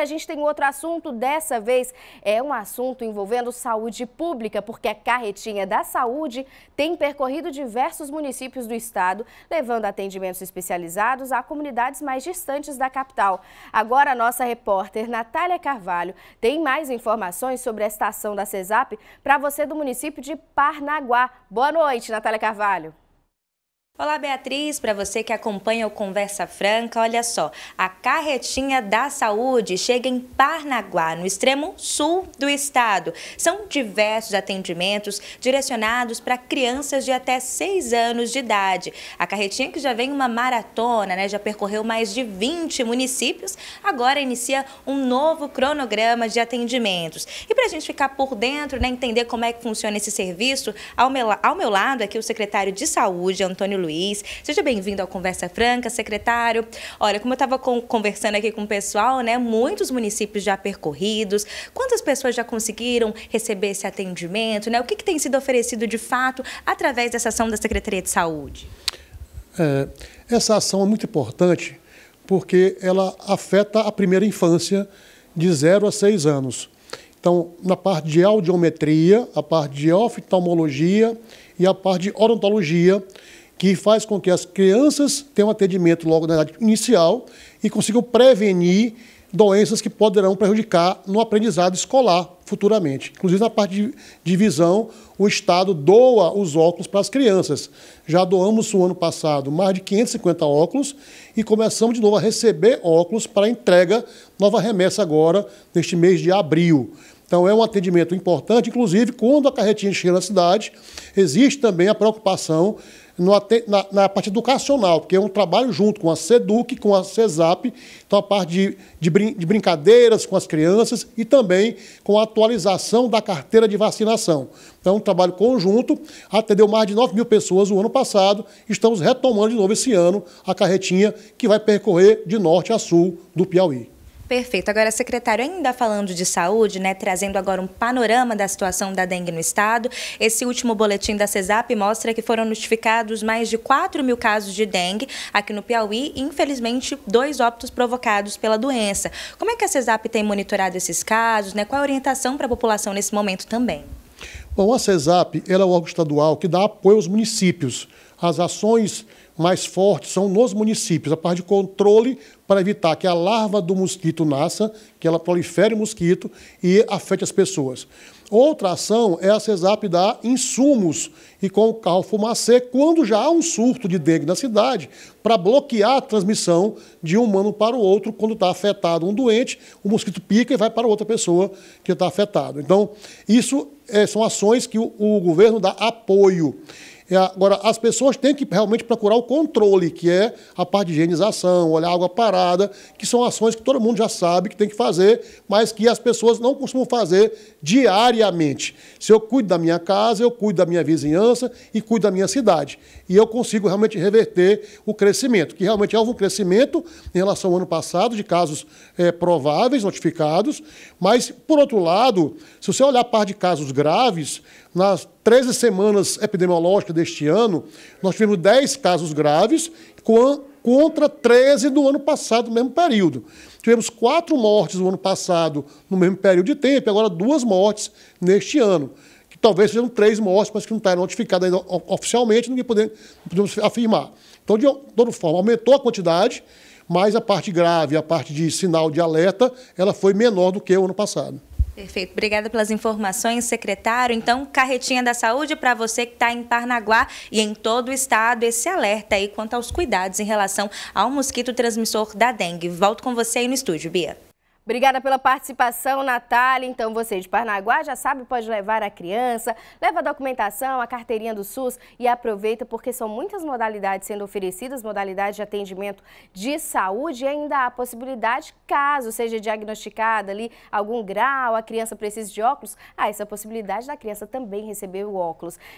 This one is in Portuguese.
Agora a gente tem outro assunto, dessa vez é um assunto envolvendo saúde pública, porque a carretinha da saúde tem percorrido diversos municípios do estado, levando atendimentos especializados a comunidades mais distantes da capital. Agora a nossa repórter Natália Carvalho tem mais informações sobre esta ação da CESAP para você do município de Parnaguá. Boa noite, Natália Carvalho. Olá, Beatriz, para você que acompanha o Conversa Franca, olha só, a Carretinha da Saúde chega em Parnaguá, no extremo sul do estado. São diversos atendimentos direcionados para crianças de até 6 anos de idade. A Carretinha, que já vem uma maratona, né, já percorreu mais de 20 municípios, agora inicia um novo cronograma de atendimentos. E para a gente ficar por dentro, né, entender como é que funciona esse serviço, ao meu, ao meu lado aqui o secretário de Saúde, Antônio Luiz, Luiz. Seja bem-vindo ao Conversa Franca, secretário. Olha, como eu estava conversando aqui com o pessoal, né? Muitos municípios já percorridos. Quantas pessoas já conseguiram receber esse atendimento, né? O que, que tem sido oferecido de fato através dessa ação da Secretaria de Saúde? É, essa ação é muito importante porque ela afeta a primeira infância de 0 a 6 anos. Então, na parte de audiometria, a parte de oftalmologia e a parte de odontologia, que faz com que as crianças tenham atendimento logo na idade inicial e consigam prevenir doenças que poderão prejudicar no aprendizado escolar futuramente. Inclusive, na parte de visão, o Estado doa os óculos para as crianças. Já doamos no ano passado mais de 550 óculos e começamos de novo a receber óculos para entrega, nova remessa agora, neste mês de abril. Então é um atendimento importante, inclusive quando a carretinha chega na cidade, existe também a preocupação no, na, na, parte educacional, porque é um trabalho junto com a SEDUC, com a CESAP, então a parte de, de, brin de brincadeiras com as crianças e também com a atualização da carteira de vacinação. Então, é um trabalho conjunto, atendeu mais de 9 mil pessoas o ano passado, estamos retomando de novo esse ano a carretinha que vai percorrer de norte a sul do Piauí. Perfeito. Agora, secretário, ainda falando de saúde, né, trazendo agora um panorama da situação da dengue no estado, esse último boletim da CESAP mostra que foram notificados mais de 4 mil casos de dengue aqui no Piauí e, infelizmente, dois óbitos provocados pela doença. Como é que a CESAP tem monitorado esses casos? Né? Qual a orientação para a população nesse momento também? Bom, a CESAP ela é o órgão estadual que dá apoio aos municípios as ações mais fortes são nos municípios, a parte de controle para evitar que a larva do mosquito nasça, que ela prolifere o mosquito e afete as pessoas. Outra ação é a CESAP dar insumos e com o carro fumacê quando já há um surto de dengue na cidade para bloquear a transmissão de um humano para o outro quando está afetado um doente, o mosquito pica e vai para outra pessoa que está afetada Então, isso é, são ações que o, o governo dá apoio. É, agora, as pessoas têm que realmente procurar o controle, que é a parte de higienização, olhar água parada, que são ações que todo mundo já sabe que tem que fazer, mas que as pessoas não costumam fazer diariamente. Se eu cuido da minha casa, eu cuido da minha vizinhança e cuido da minha cidade. E eu consigo realmente reverter o crescimento, que realmente houve um crescimento em relação ao ano passado, de casos é, prováveis, notificados, mas, por outro lado, se você olhar a parte de casos graves, nas 13 semanas epidemiológicas deste ano, nós tivemos 10 casos graves contra 13 do ano passado, no mesmo período. Tivemos quatro mortes no ano passado, no mesmo período de tempo, e agora duas mortes neste ano. Que talvez sejam três mortes, mas que não está notificada ainda oficialmente, ninguém podemos, podemos afirmar. Então, de toda forma, aumentou a quantidade, mas a parte grave, a parte de sinal de alerta, ela foi menor do que o ano passado. Perfeito. Obrigada pelas informações, secretário. Então, carretinha da saúde para você que está em Parnaguá e em todo o estado, esse alerta aí quanto aos cuidados em relação ao mosquito transmissor da dengue. Volto com você aí no estúdio, Bia. Obrigada pela participação, Natália. Então, você de Parnaguá já sabe, pode levar a criança, leva a documentação, a carteirinha do SUS e aproveita porque são muitas modalidades sendo oferecidas, modalidades de atendimento de saúde e ainda há possibilidade, caso seja diagnosticada ali algum grau, a criança precise de óculos, há essa possibilidade da criança também receber o óculos.